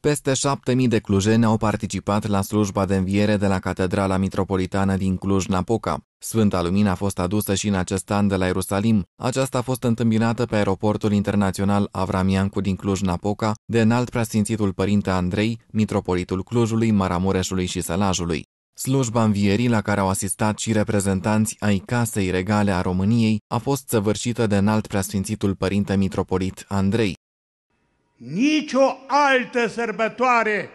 Peste șapte mii de clujeni au participat la slujba de înviere de la Catedrala Mitropolitană din Cluj-Napoca. Sfânta Lumină a fost adusă și în acest an de la Ierusalim. Aceasta a fost întâmpinată pe aeroportul internațional Avramiancu din Cluj-Napoca de înalt preasfințitul părinte Andrei, mitropolitul Clujului, Maramureșului și Sălajului. Slujba învierii la care au asistat și reprezentanți ai Casei Regale a României a fost săvârșită de înalt preasfințitul părinte mitropolit Andrei. Nicio altă sărbătoare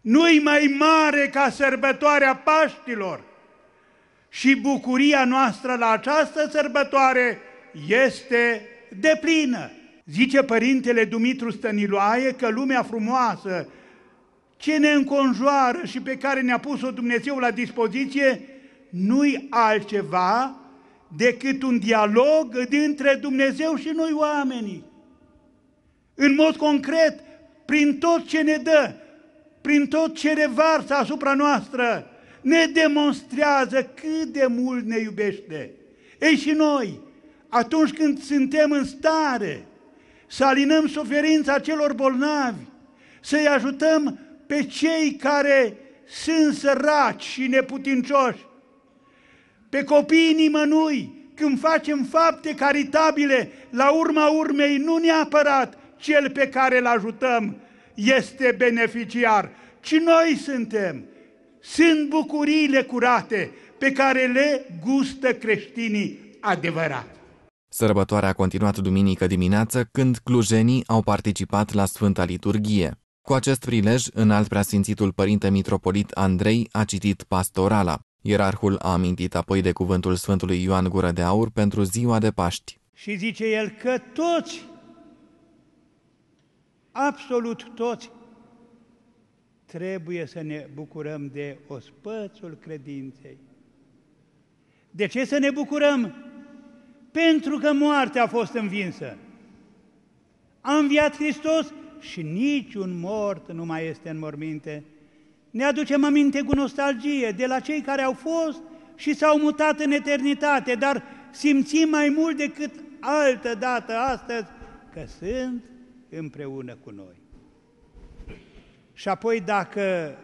nu-i mai mare ca sărbătoarea Paștilor. Și bucuria noastră la această sărbătoare este deplină. Zice Părintele Dumitru Stăniloae că lumea frumoasă ce ne înconjoară și pe care ne-a pus-o Dumnezeu la dispoziție nu-i altceva decât un dialog dintre Dumnezeu și noi oamenii în mod concret, prin tot ce ne dă, prin tot ce revarsă asupra noastră, ne demonstrează cât de mult ne iubește. Ei și noi, atunci când suntem în stare să alinăm suferința celor bolnavi, să-i ajutăm pe cei care sunt săraci și neputincioși, pe copiii nimănui, când facem fapte caritabile, la urma urmei, nu neapărat cel pe care îl ajutăm este beneficiar, ci noi suntem. Sunt bucuriile curate pe care le gustă creștinii adevărat. Sărbătoarea a continuat duminică dimineață când clujenii au participat la Sfânta Liturghie. Cu acest prilej, în alt preasfințitul Părinte Mitropolit Andrei a citit pastorala. Ierarhul a amintit apoi de cuvântul Sfântului Ioan Gură de Aur pentru ziua de Paști. Și zice el că toți absolut toți, trebuie să ne bucurăm de ospățul credinței. De ce să ne bucurăm? Pentru că moartea a fost învinsă. A înviat Hristos și niciun mort nu mai este în morminte. Ne aducem aminte cu nostalgie de la cei care au fost și s-au mutat în eternitate, dar simțim mai mult decât altă dată astăzi că sunt împreună cu noi. Și apoi dacă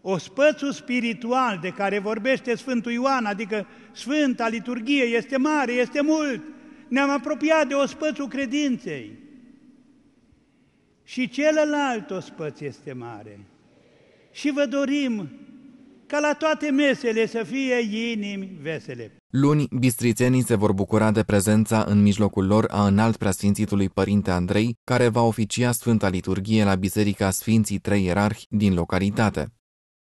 o ospățul spiritual de care vorbește Sfântul Ioan, adică Sfânta Liturghie, este mare, este mult, ne-am apropiat de ospățul credinței. Și celălalt ospăț este mare. Și vă dorim ca la toate mesele să fie inimi vesele. Luni, bistrițenii se vor bucura de prezența în mijlocul lor a înalt preasfințitului Părinte Andrei, care va oficia Sfânta Liturghie la Biserica Sfinții Trei Ierarhi din localitate.